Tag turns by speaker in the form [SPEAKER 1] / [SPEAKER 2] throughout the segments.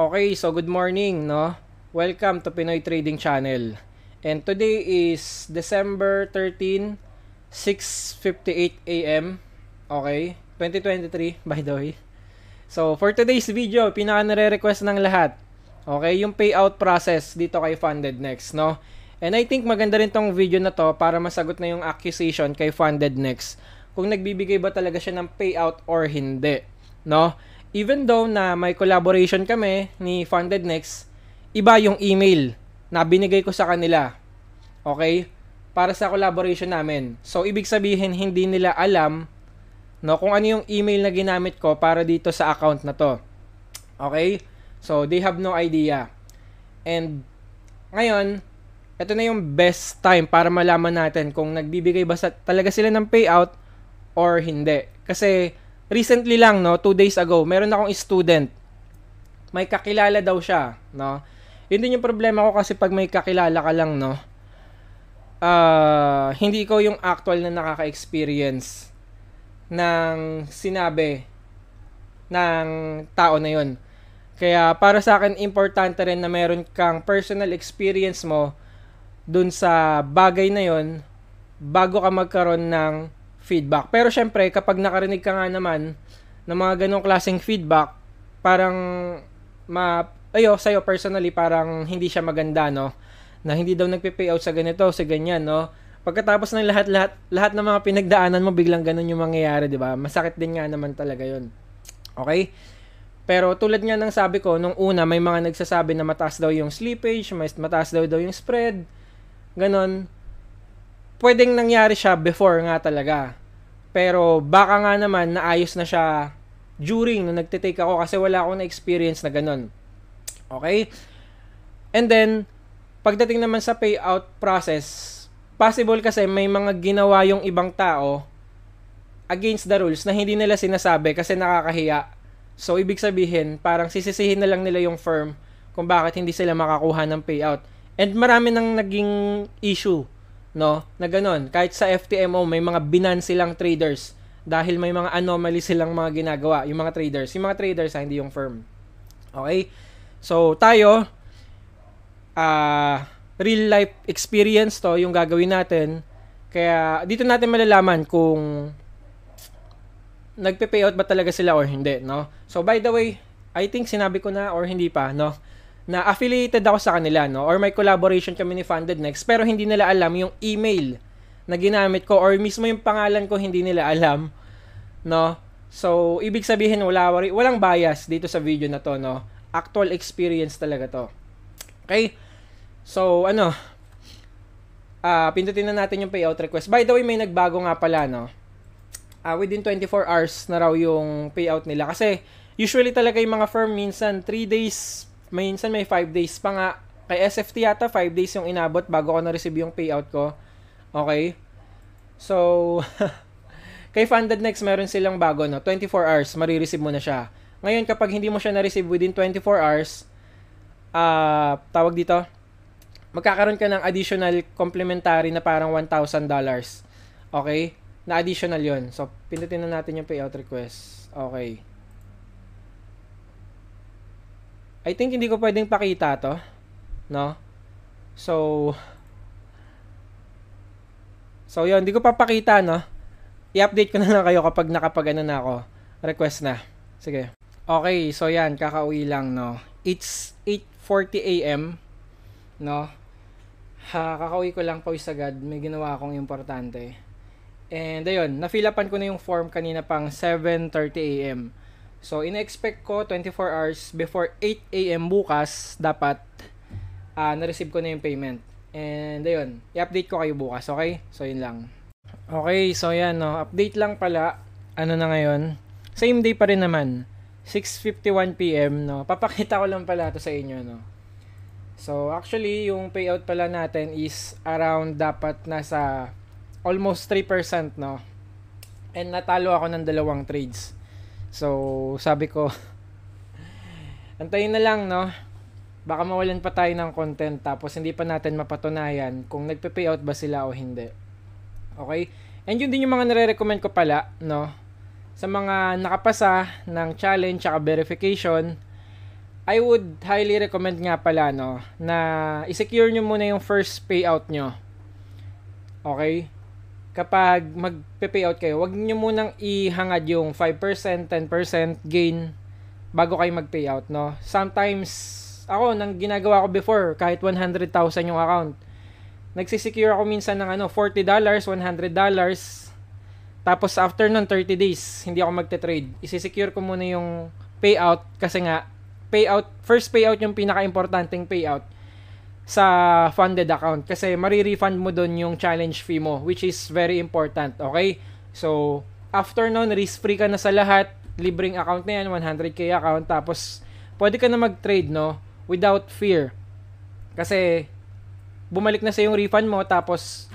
[SPEAKER 1] Okay, so good morning, no? Welcome to Pinoy Trading Channel. And today is December 13, 6:58 AM. Okay, 2023 by the way. So, for today's video, pinaka nare-request ng lahat. Okay, yung payout process dito kay Funded Next, no? And I think maganda rin tong video na to para masagot na yung accusation kay Funded Next kung nagbibigay ba talaga siya ng payout or hindi, no? even though na may collaboration kami ni Funded Next, iba yung email na binigay ko sa kanila. Okay? Para sa collaboration namin. So, ibig sabihin, hindi nila alam no, kung ano yung email na ginamit ko para dito sa account na to. Okay? So, they have no idea. And, ngayon, ito na yung best time para malaman natin kung nagbibigay ba sa, talaga sila ng payout or hindi. Kasi, recently lang, no, two days ago, meron akong student. May kakilala daw siya, no? Yun din yung problema ko kasi pag may kakilala ka lang, no, uh, hindi ko yung actual na nakaka-experience ng sinabi ng tao na yun. Kaya para sa akin, importante rin na meron kang personal experience mo dun sa bagay na yon bago ka magkaroon ng feedback. Pero syempre, kapag nakarinig ka nga naman ng mga ganong klaseng feedback, parang ma oh, ayo iyo personally parang hindi siya maganda no na hindi daw nagpe pay out sa ganito sa ganyan no pagkatapos ng lahat lahat lahat ng mga pinagdaanan mo biglang ganun yung mangyayari di ba masakit din nga naman talaga yon okay pero tulad nga ng sabi ko nung una may mga nagsasabi na mataas daw yung slippage mas mataas daw daw yung spread ganun pwedeng nangyari siya before nga talaga. Pero baka nga naman naayos na siya during nung nagtitake ako kasi wala akong na-experience na ganun. Okay? And then, pagdating naman sa payout process, possible kasi may mga ginawa yung ibang tao against the rules na hindi nila sinasabi kasi nakakahiya. So, ibig sabihin, parang sisisihin na lang nila yung firm kung bakit hindi sila makakuha ng payout. And marami nang naging issue no? Na ganun, kahit sa FTMO may mga binan silang traders dahil may mga anomaly silang mga ginagawa, yung mga traders. Yung mga traders, ha, ah, hindi yung firm. Okay? So, tayo, uh, real life experience to, yung gagawin natin. Kaya, dito natin malalaman kung nagpe-payout ba talaga sila or hindi, no? So, by the way, I think sinabi ko na or hindi pa, no? na affiliated ako sa kanila, no? Or may collaboration kami ni Funded Next, pero hindi nila alam yung email na ginamit ko or mismo yung pangalan ko hindi nila alam, no? So, ibig sabihin wala walang bias dito sa video na to, no? Actual experience talaga to. Okay? So, ano? Ah, uh, pindutin na natin yung payout request. By the way, may nagbago nga pala, no? Uh, within 24 hours na raw yung payout nila kasi usually talaga yung mga firm minsan 3 days minsan may 5 days pa nga. Kay SFT yata 5 days yung inabot bago ko na-receive yung payout ko. Okay? So, kay Funded Next meron silang bago, no? 24 hours, marireceive mo na siya. Ngayon, kapag hindi mo siya na-receive within 24 hours, uh, tawag dito, magkakaroon ka ng additional complementary na parang $1,000. Okay? Na additional yon So, pindutin na natin yung payout request. Okay. I think hindi ko pwedeng pakita to. No? So, so yun, hindi ko papakita, no? I-update ko na lang kayo kapag nakapag na ako. Request na. Sige. Okay, so yan, kakauwi lang, no? It's 8.40 a.m., no? Ha, kakauwi ko lang pawis agad. May ginawa akong importante. And ayun, nafilapan ko na yung form kanina pang 7.30 a.m. So, in-expect ko 24 hours before 8 a.m. bukas dapat uh, na-receive ko na yung payment. And ayun, i-update ko kayo bukas, okay? So, yun lang. Okay, so yan, no. Update lang pala. Ano na ngayon? Same day pa rin naman. 6.51 p.m. no. Papakita ko lang pala to sa inyo no. So actually yung payout pala natin is around dapat nasa almost 3% no. And natalo ako ng dalawang trades. So, sabi ko, antayin na lang, no? Baka mawalan pa tayo ng content tapos hindi pa natin mapatunayan kung nagpe pay out ba sila o hindi. Okay? And yun din yung mga nare-recommend ko pala, no? Sa mga nakapasa ng challenge at verification, I would highly recommend nga pala no na i-secure nyo muna yung first payout nyo. Okay? kapag magpe-payout kayo, huwag niyo munang ihangad yung 5%, 10% gain bago kayo mag-payout, no? Sometimes, ako, nang ginagawa ko before, kahit 100,000 yung account, nagsisecure ako minsan ng ano, $40, $100, tapos after nun, 30 days, hindi ako magte-trade. Isisecure ko muna yung payout kasi nga, payout, first payout yung pinaka-importanting payout sa funded account kasi marirefund mo doon yung challenge fee mo which is very important, okay? So, after noon, risk-free ka na sa lahat, libreng account na yan, 100k account, tapos pwede ka na mag-trade, no? Without fear. Kasi, bumalik na sa yung refund mo, tapos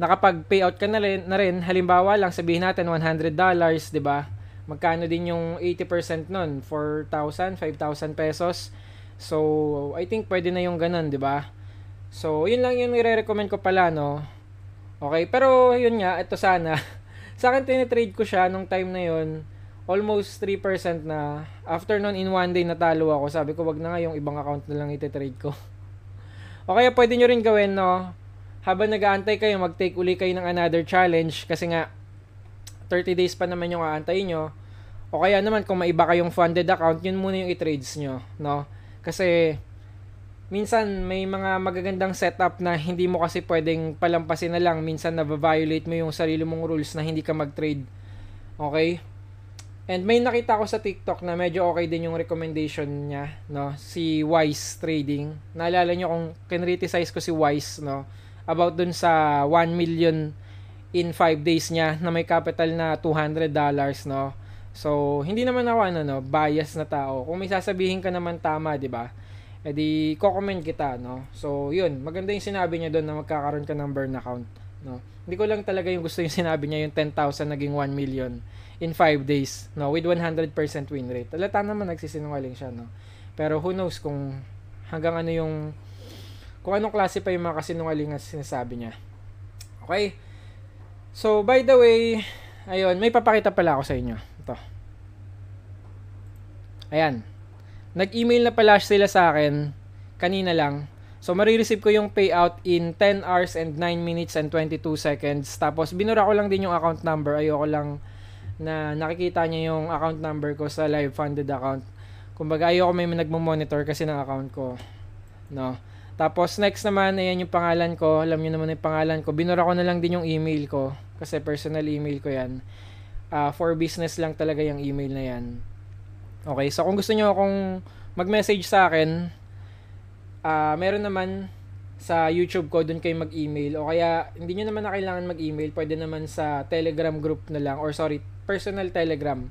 [SPEAKER 1] nakapag-payout ka na rin, na rin, halimbawa lang, sabihin natin $100, dollars di ba? Magkano din yung 80% nun? 4,000, 5,000 pesos So, I think pwede na yung ganun, di ba? So, yun lang yung nire-recommend ko pala, no? Okay, pero yun nga, ito sana. sa akin, tinitrade ko siya nung time na yun. Almost 3% na. After nun, in one day, natalo ako. Sabi ko, wag na nga yung ibang account na lang ititrade ko. o kaya pwede nyo rin gawin, no? Habang nag-aantay kayo, mag-take uli kayo ng another challenge. Kasi nga, 30 days pa naman yung aantayin nyo. O kaya naman, kung maiba kayong funded account, yun muna yung i-trades nyo, no? Kasi minsan may mga magagandang setup na hindi mo kasi pwedeng palampasin na lang. Minsan nababiolate mo yung sarili mong rules na hindi ka mag-trade. Okay? And may nakita ko sa TikTok na medyo okay din yung recommendation niya, no? Si Wise Trading. Naalala niyo kung kinriticize ko si Wise, no? About dun sa 1 million in 5 days niya na may capital na $200, no? So, hindi naman ako ano, no, bias na tao. Kung may sasabihin ka naman tama, di ba? E di, kukomment kita, no? So, yun. Maganda yung sinabi niya doon na magkakaroon ka ng burn account, no? Hindi ko lang talaga yung gusto yung sinabi niya, yung 10,000 naging 1 million in 5 days, no? With 100% win rate. Talata naman nagsisinungaling siya, no? Pero who knows kung hanggang ano yung kung anong klase pa yung mga kasinungaling sinasabi niya. Okay? So, by the way, ayun, may papakita pala ako sa inyo. Ito. Ayan. Nag-email na pala sila sa akin kanina lang. So, marireceive ko yung payout in 10 hours and 9 minutes and 22 seconds. Tapos, binura ko lang din yung account number. Ayoko lang na nakikita niya yung account number ko sa live funded account. Kumbaga, ayoko may nagmo-monitor kasi ng account ko. No? Tapos, next naman, ayan yung pangalan ko. Alam niyo naman yung pangalan ko. Binura ko na lang din yung email ko. Kasi personal email ko yan. Uh, for business lang talaga yung email na yan. Okay, so kung gusto nyo akong mag-message sa akin, uh, meron naman sa YouTube ko, doon kayo mag-email. O kaya, hindi nyo naman na kailangan mag-email. Pwede naman sa Telegram group na lang. Or sorry, personal Telegram.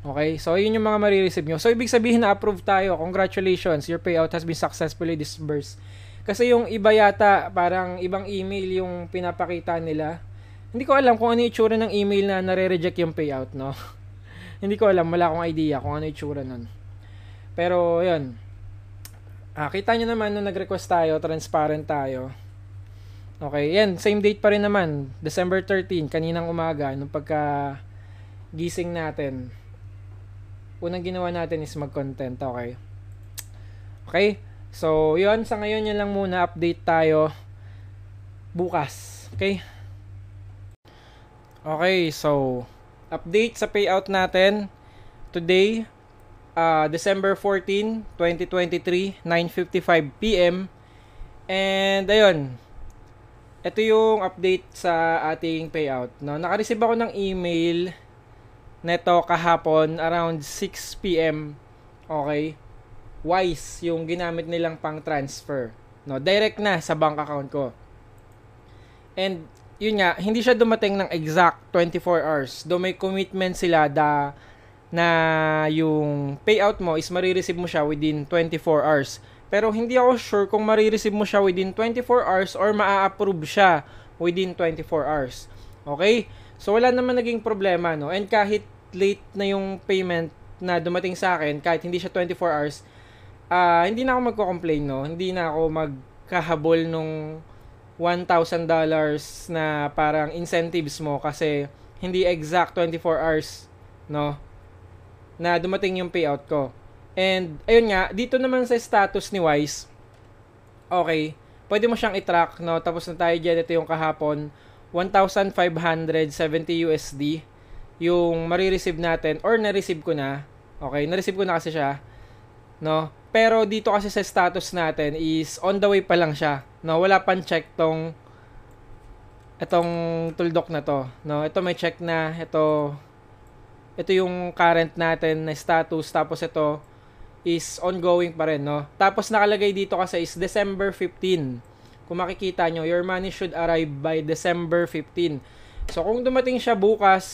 [SPEAKER 1] Okay? So, yun yung mga marireceive nyo. So, ibig sabihin na approve tayo. Congratulations, your payout has been successfully disbursed. Kasi yung iba yata, parang ibang email yung pinapakita nila. Hindi ko alam kung ano yung itsura ng email na nare-reject yung payout, no? hindi ko alam, wala akong idea kung ano yung itsura nun. Pero, yun. Ah, kita nyo naman nung nag-request tayo, transparent tayo. Okay, yan, same date pa rin naman, December 13, kaninang umaga, nung pagka gising natin. Unang ginawa natin is mag-content, okay? Okay, so yun, sa ngayon yan lang muna, update tayo bukas, okay? Okay, so update sa payout natin today uh, December 14, 2023, 9:55 PM. And ayun. Ito yung update sa ating payout. No, naka-receive ako ng email neto kahapon around 6 PM. Okay? Wise yung ginamit nilang pang-transfer. No, direct na sa bank account ko. And yun nga, hindi siya dumating ng exact 24 hours. Do may commitment sila da na yung payout mo is marireceive mo siya within 24 hours. Pero hindi ako sure kung marireceive mo siya within 24 hours or maa-approve siya within 24 hours. Okay? So wala naman naging problema, no? And kahit late na yung payment na dumating sa akin, kahit hindi siya 24 hours, uh, hindi na ako magko-complain, no? Hindi na ako magkahabol nung $1,000 na parang incentives mo kasi hindi exact 24 hours, no? Na dumating yung payout ko. And, ayun nga, dito naman sa status ni Wise, okay, pwede mo siyang itrack, no? Tapos na tayo dyan, ito yung kahapon, 1,570 USD yung marireceive natin or na-receive ko na. Okay, na-receive ko na kasi siya, no? Pero dito kasi sa status natin is on the way pa lang siya. No, wala pang check tong itong tuldok na to. No, ito may check na, ito ito yung current natin na status tapos ito is ongoing pa rin, no. Tapos nakalagay dito kasi is December 15. Kung makikita nyo, your money should arrive by December 15. So kung dumating siya bukas,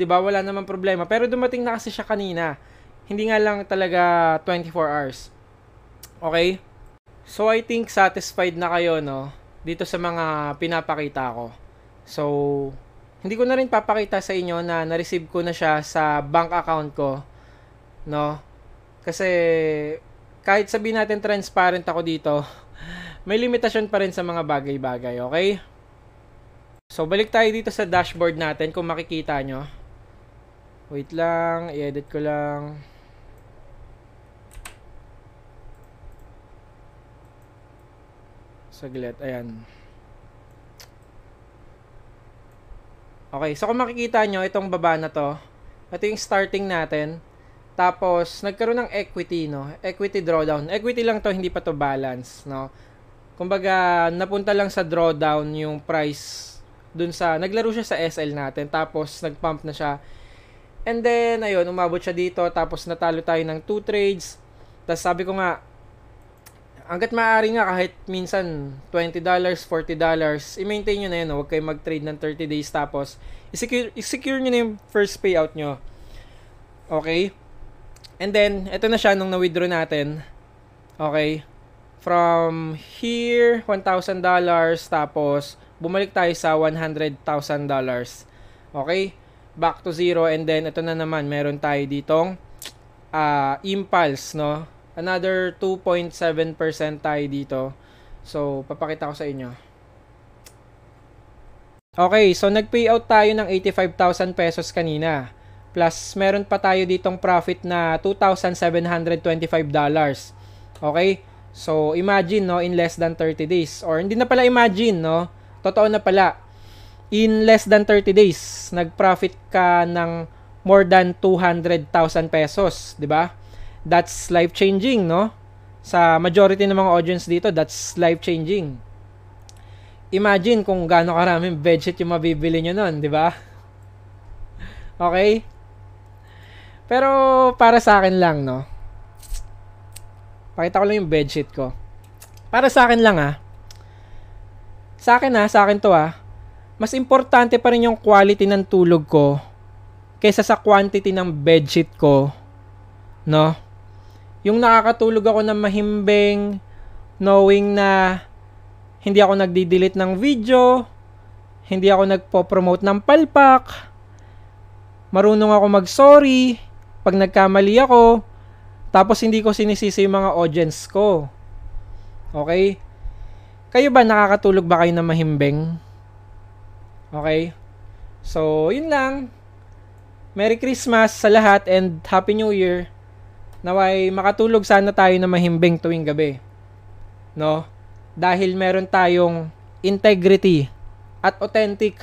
[SPEAKER 1] 'di ba, wala namang problema. Pero dumating na kasi siya kanina. Hindi nga lang talaga 24 hours. Okay? So I think satisfied na kayo no dito sa mga pinapakita ko. So hindi ko na rin papakita sa inyo na na-receive ko na siya sa bank account ko no. Kasi kahit sabihin natin transparent ako dito, may limitasyon pa rin sa mga bagay-bagay, okay? So balik tayo dito sa dashboard natin kung makikita nyo. Wait lang, i-edit ko lang. Saglit, ayan. Okay, so kung makikita nyo, itong baba na to, ito yung starting natin. Tapos, nagkaroon ng equity, no? Equity drawdown. Equity lang to, hindi pa to balance, no? Kumbaga, napunta lang sa drawdown yung price dun sa, naglaro siya sa SL natin, tapos nagpump na siya. And then, ayun, umabot siya dito, tapos natalo tayo ng two trades. Tapos sabi ko nga, hanggat maaari nga kahit minsan $20, $40, i-maintain nyo na yan. Huwag kayo mag-trade ng 30 days tapos i-secure, i-secure nyo na yung first payout nyo. Okay? And then, ito na siya nung na-withdraw natin. Okay? From here, $1,000 tapos bumalik tayo sa $100,000. Okay? Back to zero and then ito na naman meron tayo ditong uh, impulse, no? another 2.7% tayo dito. So, papakita ko sa inyo. Okay, so nag-payout tayo ng 85,000 pesos kanina. Plus, meron pa tayo ditong profit na 2,725 dollars. Okay? So, imagine, no, in less than 30 days. Or, hindi na pala imagine, no? Totoo na pala. In less than 30 days, nag-profit ka ng more than 200,000 pesos, di ba? that's life-changing, no? Sa majority ng mga audience dito, that's life-changing. Imagine kung gaano karaming bedsheet yung mabibili nyo nun, di ba? Okay? Pero para sa akin lang, no? Pakita ko lang yung bedsheet ko. Para sa akin lang, ha? Ah. Sa akin, ah. Sa akin to, ha? Ah. Mas importante pa rin yung quality ng tulog ko kaysa sa quantity ng bedsheet ko, no? Yung nakakatulog ako ng mahimbing, knowing na hindi ako nagdi-delete ng video, hindi ako nagpo-promote ng palpak, marunong ako mag-sorry pag nagkamali ako, tapos hindi ko sinisisi yung mga audience ko. Okay? Kayo ba nakakatulog ba kayo ng mahimbing? Okay? So, yun lang. Merry Christmas sa lahat and Happy New Year naway makatulog sana tayo na mahimbing tuwing gabi. No? Dahil meron tayong integrity at authentic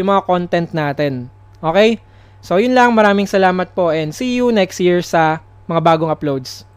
[SPEAKER 1] yung mga content natin. Okay? So, yun lang. Maraming salamat po and see you next year sa mga bagong uploads.